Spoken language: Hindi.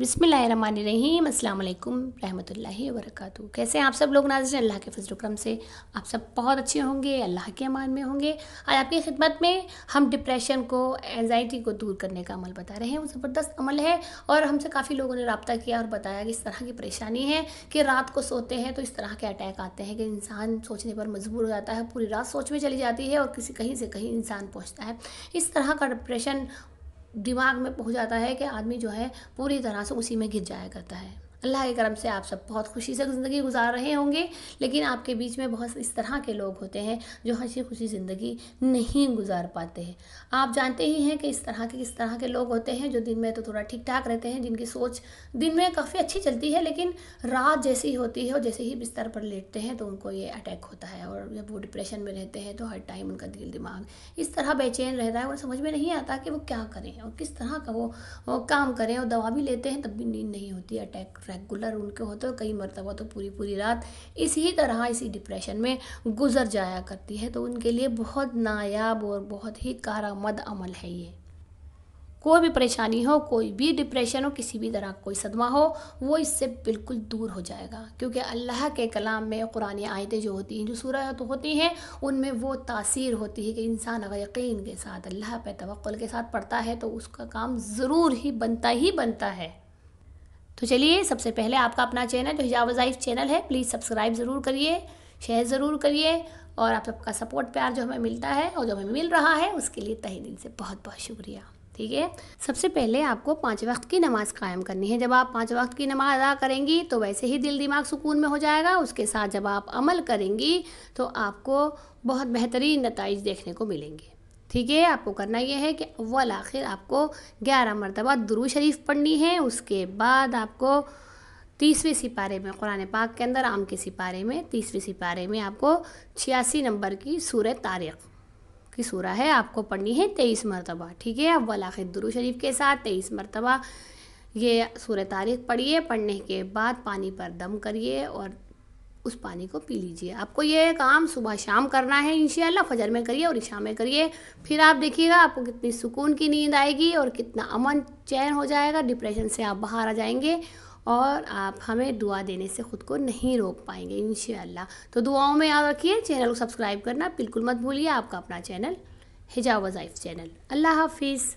बिसमीम अल्लाम रहमतुल्लाहि वरक कैसे हैं आप सब लोग नाजिन अल्लाह के फजल करम से आप सब बहुत अच्छे होंगे अल्लाह के अमान में होंगे आज आपकी खिदमत में हम डिप्रेशन को एनजाइटी को दूर करने का अमल बता रहे हैं वो ज़बरदस्त अमल है और हमसे काफ़ी लोगों ने रबता किया और बताया कि इस तरह की परेशानी है कि रात को सोते हैं तो इस तरह के अटैक आते हैं कि इंसान सोचने पर मजबूर हो जाता है पूरी रात सोच में चली जाती है और किसी कहीं से कहीं इंसान पहुँचता है इस तरह का डिप्रेशन दिमाग में पहुंच जाता है कि आदमी जो है पूरी तरह से उसी में गिर जाया करता है अल्लाह के करम से आप सब बहुत खुशी से ज़िंदगी गुजार रहे होंगे लेकिन आपके बीच में बहुत इस तरह के लोग होते हैं जो हंसी खुशी ज़िंदगी नहीं गुजार पाते हैं आप जानते ही हैं कि इस तरह के किस तरह के लोग होते हैं जो दिन में तो थोड़ा ठीक ठाक रहते हैं जिनकी सोच दिन में काफ़ी अच्छी चलती है लेकिन रात जैसी होती है और जैसे ही बिस्तर पर लेटते हैं तो उनको ये अटैक होता है और जब वो डिप्रेशन में रहते हैं तो हर टाइम उनका दिल दिमाग इस तरह बेचैन रहता है उन्हें समझ में नहीं आता कि वो क्या करें और किस तरह का वो काम करें और दवा भी लेते हैं तब भी नींद नहीं होती अटैक रेगुलर उनके होते और कई मरतबा तो पूरी पूरी रात इसी तरह इसी डिप्रेशन में गुजर जाया करती है तो उनके लिए बहुत नायाब और बहुत ही कारामद अमल है ये कोई भी परेशानी हो कोई भी डिप्रेशन हो किसी भी तरह कोई सदमा हो वो इससे बिल्कुल दूर हो जाएगा क्योंकि अल्लाह के कलाम में कुरानी आयतें जो होती हैं जो सूरह तो होती हैं उनमें वो तासीर होती है कि इंसान अगर यकीन के साथ अल्लाह पे तवक्ल के साथ पढ़ता है तो उसका काम ज़रूर ही बनता ही बनता है तो चलिए सबसे पहले आपका अपना चैनल जो हिजाब वज़ाइफ चैनल है प्लीज़ सब्सक्राइब ज़रूर करिए शेयर ज़रूर करिए और आप सबका सपोर्ट प्यार जो हमें मिलता है और जो हमें मिल रहा है उसके लिए तहे दिल से बहुत बहुत शुक्रिया ठीक है सबसे पहले आपको पाँच वक्त की नमाज़ कायम करनी है जब आप पाँच वक्त की नमाज़ अदा करेंगी तो वैसे ही दिल दिमाग सुकून में हो जाएगा उसके साथ जब आप अमल करेंगी तो आपको बहुत बेहतरीन नतज देखने को मिलेंगे ठीक है आपको करना यह है कि अव्वल आखिर आपको ग्यारह मरतबा दुरू शरीफ पढ़नी है उसके बाद आपको तीसवें सिपारे में कुरान पाक के अंदर आम के सिपारे में तीसवें सिपारे में आपको छियासी नंबर की सूर तारीख की सूरह है आपको पढ़नी है तेईस मरतबा ठीक है अव्वल आखिर दुरू शरीफ के साथ तेईस मरतबा ये सूर तारीख पढ़िए पढ़ने के बाद पानी पर दम करिए और उस पानी को पी लीजिए आपको ये काम सुबह शाम करना है इंशाल्लाह फजर में करिए और ईशा में करिए फिर आप देखिएगा आपको कितनी सुकून की नींद आएगी और कितना अमन चैन हो जाएगा डिप्रेशन से आप बाहर आ जाएंगे और आप हमें दुआ देने से ख़ुद को नहीं रोक पाएंगे इन तो दुआओं में याद रखिए चैनल को सब्सक्राइब करना बिल्कुल मत भूलिए आपका अपना चैनल हिजा वज़ाइफ चैनल अल्लाह हाफिज़